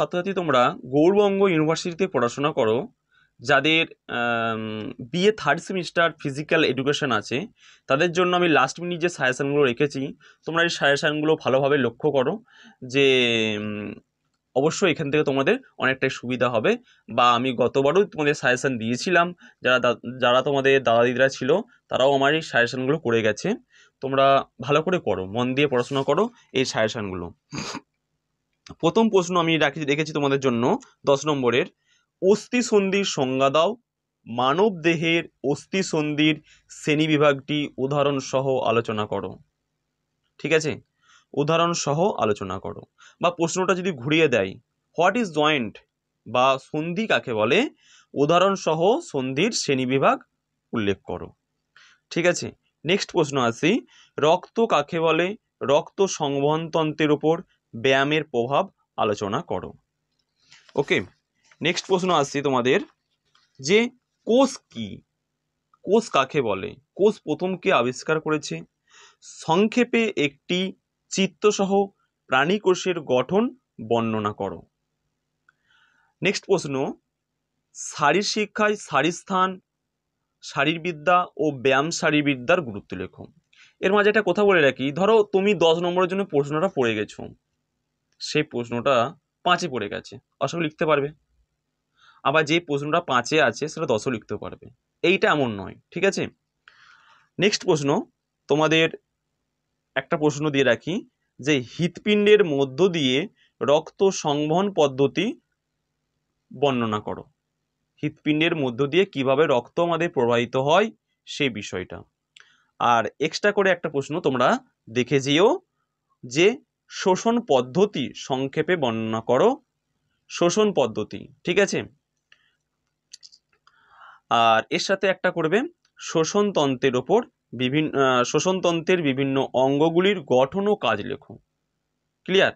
ছাত্রছাত্রী তোমরা গৌরবঙ্গ ইউনিভার্সিটিতে পড়াশোনা করো যাদের BA third semester physical education আছে তাদের জন্য আমি লাস্ট মিনিট যে সাজেশানগুলো রেখেছি তোমরা এই সাজেশানগুলো ভালোভাবে লক্ষ্য করো যে অবশ্যই এখান থেকে তোমাদের অনেকটাই সুবিধা হবে বা আমি গতবারও তোমাদের সাজেশান দিয়েছিলাম যারা যারা তোমাদের দাদা দিদিরা ছিল তারাও আমার এই সাজেশানগুলো করে গেছে তোমরা ভালো করে করো মন দিয়ে পড়াশোনা করো এই সাজেশানগুলো প্রথম প্রশ্ন আমি রাখি রেখেছি তোমাদের জন্য দশ নম্বরের অস্থি সন্ধির সংজ্ঞা দাও মানব দেহের অস্থি সন্ধির উদাহরণ উদাহরণসহ আলোচনা করো ঠিক আছে সহ আলোচনা করো বা প্রশ্নটা যদি ঘুরিয়ে দেয় হোয়াট ইজ জয়েন্ট বা সন্ধি কাকে বলে উদাহরণ সহ সন্ধির শ্রেণী বিভাগ উল্লেখ করো ঠিক আছে নেক্সট প্রশ্ন আসি রক্ত কাকে বলে রক্ত সংবহনতন্ত্রের উপর ব্যায়ামের প্রভাব আলোচনা করো ওকে নেক্সট প্রশ্ন আসছে তোমাদের যে কোষ কি কোষ কাকে বলে কোষ প্রথম কে আবিষ্কার করেছে সংক্ষেপে একটি চিত্তসহ প্রাণী কোষের গঠন বর্ণনা করো নেক্সট প্রশ্ন শারীর শিক্ষায় শারীরস্থান শারীরবিদ্যা ও ব্যায়াম শারীরবিদ্যার গুরুত্ব লেখো এর মাঝে একটা কথা বলে রাখি ধরো তুমি দশ নম্বরের জন্য প্রশ্নটা পড়ে গেছো সেই প্রশ্নটা পাঁচে পড়ে গেছে অশোক লিখতে পারবে আবার যে প্রশ্নটা পাঁচে আছে সেটা দশও লিখতে পারবে এইটা এমন নয় ঠিক আছে নেক্সট প্রশ্ন তোমাদের একটা প্রশ্ন দিয়ে রাখি যে হৃৎপিণ্ডের মধ্য দিয়ে রক্ত সংবহন পদ্ধতি বর্ণনা করো হৃৎপিণ্ডের মধ্য দিয়ে কিভাবে রক্ত আমাদের প্রবাহিত হয় সেই বিষয়টা আর এক্সট্রা করে একটা প্রশ্ন তোমরা দেখে যেও যে শোষণ পদ্ধতি সংক্ষেপে বর্ণনা করো শোষণ পদ্ধতি ঠিক আছে আর এর সাথে একটা করবে শোষণতন্ত্রের ওপর বিভিন্ন শোষণতন্ত্রের বিভিন্ন অঙ্গগুলির গঠন ও কাজ লেখো ক্লিয়ার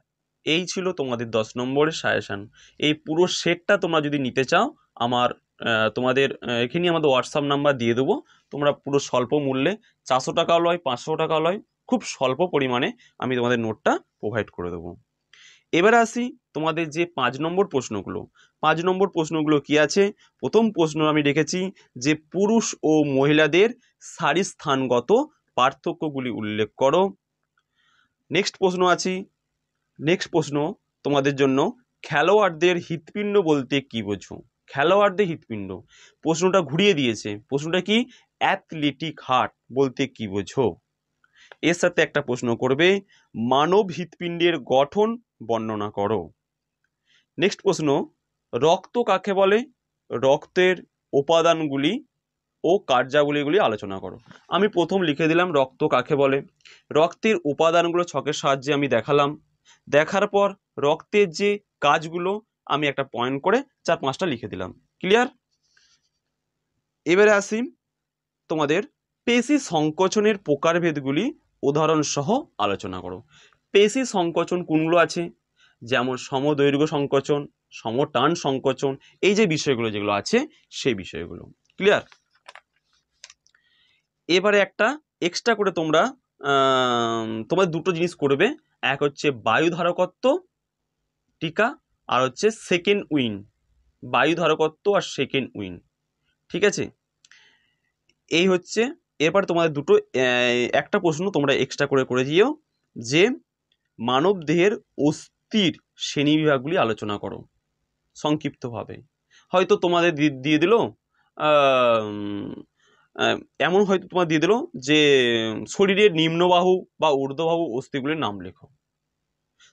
এই ছিল তোমাদের দশ নম্বরের সাজেশান এই পুরো সেটটা তোমরা যদি নিতে চাও আমার তোমাদের এখানে আমাদের হোয়াটসঅ্যাপ নাম্বার দিয়ে দেবো তোমরা পুরো স্বল্প মূল্যে চারশো টাকাও লয় পাঁচশো টাকাও লয় খুব স্বল্প পরিমাণে আমি তোমাদের নোটটা প্রোভাইড করে দেবো এবার আসি তোমাদের যে পাঁচ নম্বর প্রশ্নগুলো পাঁচ নম্বর প্রশ্নগুলো কি আছে প্রথম প্রশ্ন আমি রেখেছি যে পুরুষ ও মহিলাদের শাড়ি স্থানগত পার্থক্যগুলি উল্লেখ করো নেক্সট প্রশ্ন আছি নেক্সট প্রশ্ন তোমাদের জন্য খেলোয়াড়দের হৃৎপিণ্ড বলতে কি বোঝো খেলোয়াড়দের হৃৎপিণ্ড প্রশ্নটা ঘুরিয়ে দিয়েছে প্রশ্নটা কি অ্যাথলেটিক হার্ট বলতে কি বোঝো এর সাথে একটা প্রশ্ন করবে মানব হৃৎপিণ্ডের গঠন বর্ণনা করো নেক্সট প্রশ্ন রক্ত কাকে বলে রক্তের উপাদানগুলি ও কার্যাবলীগুলি আলোচনা করো আমি প্রথম লিখে দিলাম রক্ত কাকে বলে রক্তের উপাদানগুলো ছকের সাহায্যে আমি দেখালাম দেখার পর রক্তের যে কাজগুলো আমি একটা পয়েন্ট করে চার পাঁচটা লিখে দিলাম ক্লিয়ার এবারে আসি তোমাদের পেশি সংকোচনের প্রকারভেদগুলি উদাহরণসহ আলোচনা করো পেশি সংকোচন কোনগুলো আছে যেমন সমদৈর্ঘ্য সংকোচন সমটান সংকোচন এই যে বিষয়গুলো যেগুলো আছে সেই বিষয়গুলো ক্লিয়ার এবারে একটা এক্সট্রা করে তোমরা তোমাদের দুটো জিনিস করবে এক হচ্ছে বায়ু ধারকত্ব টিকা আর হচ্ছে সেকেন্ড উইন বায়ু ধারকত্ব আর সেকেন্ড উইন ঠিক আছে এই হচ্ছে এরপর তোমাদের দুটো একটা প্রশ্ন তোমরা এক্সট্রা করে করে দিও যে মানব দেহের অস্থির বিভাগগুলি আলোচনা করো সংক্ষিপ্তভাবে হয়তো তোমাদের দিয়ে দিল এমন হয়তো তোমার দিয়ে দিল যে শরীরের নিম্নবাহু বা ঊর্ধ্ববাহু অস্থিগুলির নাম লেখো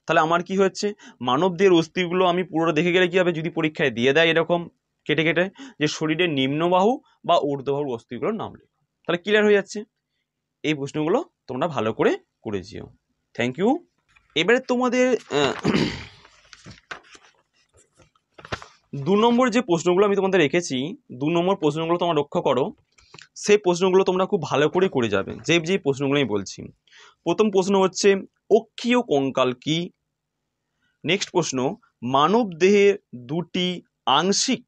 তাহলে আমার কি হচ্ছে মানবদের অস্থিগুলো আমি পুরোটা দেখে গেলে কী হবে যদি পরীক্ষায় দিয়ে দেয় এরকম কেটে কেটে যে শরীরের নিম্নবাহু বা ঊর্ধ্ববাহু অস্থিগুলোর নাম লেখো তাহলে ক্লিয়ার হয়ে যাচ্ছে এই প্রশ্নগুলো তোমরা ভালো করে করে যেও থ্যাংক ইউ এবারে তোমাদের দু নম্বর যে প্রশ্নগুলো আমি তোমাদের রেখেছি দু নম্বর প্রশ্নগুলো তোমরা লক্ষ্য করো সেই প্রশ্নগুলো তোমরা খুব ভালো করে করে যাবে যে যে প্রশ্নগুলো আমি বলছি প্রথম প্রশ্ন হচ্ছে অক্ষীয় কঙ্কাল কি নেক্সট প্রশ্ন মানব দেহের দুটি আংশিক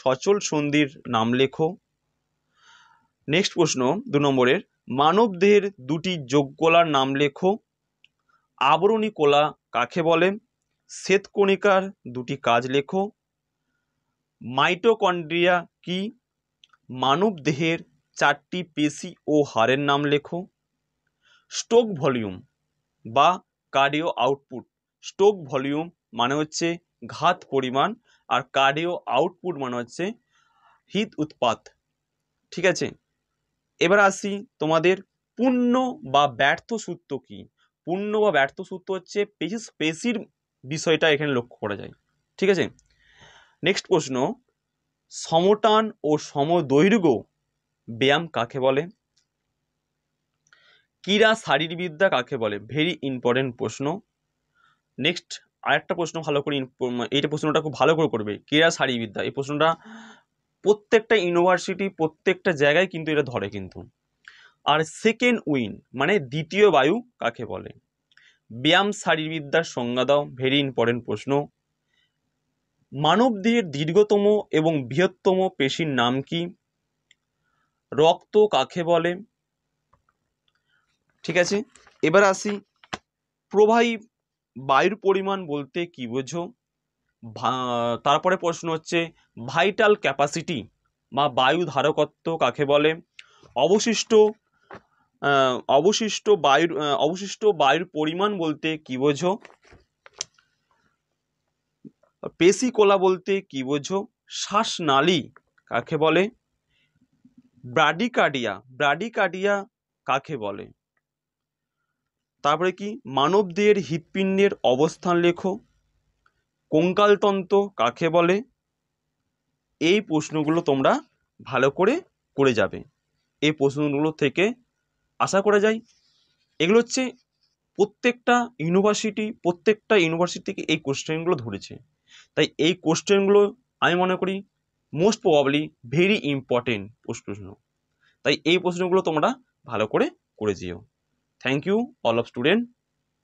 সচল সন্ধির নাম লেখো নেক্সট প্রশ্ন দু নম্বরের মানবদের দুটি যোগ কলার নাম লেখো আবরণী কলা কাকে বলে শ্বেতকণিকার দুটি কাজ লেখো মাইটোকন্ড্রিয়া কি মানব দেহের চারটি পেশি ও হাড়ের নাম লেখো স্টোক ভলিউম বা কার্ডিও আউটপুট স্টোক ভলিউম মানে হচ্ছে ঘাত পরিমাণ আর কার্ডিও আউটপুট মানে হচ্ছে হিত উৎপাত ঠিক আছে এবার আসি তোমাদের পূর্ণ বা ব্যর্থ সূত্র কি পূর্ণ বা ব্যর্থ সূত্র হচ্ছে পেশি পেশির বিষয়টা এখানে লক্ষ্য করা যায় ঠিক আছে নেক্সট প্রশ্ন সমটান ও সমদৈর্ঘ্য ব্যায়াম কাকে বলে ক্রীড়া শারীরবিদ্যা কাকে বলে ভেরি ইম্পর্টেন্ট প্রশ্ন নেক্সট আরেকটা প্রশ্ন ভালো করে এইটা প্রশ্নটা খুব ভালো করে করবে ক্রীড়া শারীরবিদ্যা এই প্রশ্নটা প্রত্যেকটা ইউনিভার্সিটি প্রত্যেকটা জায়গায় কিন্তু এটা ধরে কিন্তু আর সেকেন্ড উইন মানে দ্বিতীয় বায়ু কাকে বলে ব্যায়াম শারীরবিদ্যার সংজ্ঞা দাও ভেরি ইম্পর্টেন্ট প্রশ্ন মানবদেহের দীর্ঘতম এবং বৃহত্তম পেশির নাম কি রক্ত কাকে বলে ঠিক আছে এবার আসি প্রবাহী বায়ুর পরিমাণ বলতে কি বোঝো তারপরে প্রশ্ন হচ্ছে ভাইটাল ক্যাপাসিটি বা বায়ু ধারকত্ব কাকে বলে অবশিষ্ট অবশিষ্ট বায়ুর অবশিষ্ট বায়ুর পরিমাণ বলতে কি বোঝো পেশিকোলা বলতে কি বোঝো শ্বাসনালী কাকে বলে ব্রাডিকার্ডিয়া ব্রাডিকার্ডিয়া কাকে বলে তারপরে কি মানবদের হৃৎপিণ্ডের অবস্থান লেখো কঙ্কালতন্ত্র কাকে বলে এই প্রশ্নগুলো তোমরা ভালো করে করে যাবে এই প্রশ্নগুলো থেকে আশা করা যায় এগুলো হচ্ছে প্রত্যেকটা ইউনিভার্সিটি প্রত্যেকটা ইউনিভার্সিটি থেকে এই কোশ্চেনগুলো ধরেছে তাই এই কোশ্চেনগুলো আমি মনে করি মোস্ট প্রবাবলি ভেরি ইম্পর্টেন্ট প্রশ্ন তাই এই প্রশ্নগুলো তোমরা ভালো করে করে যেও thank you all of student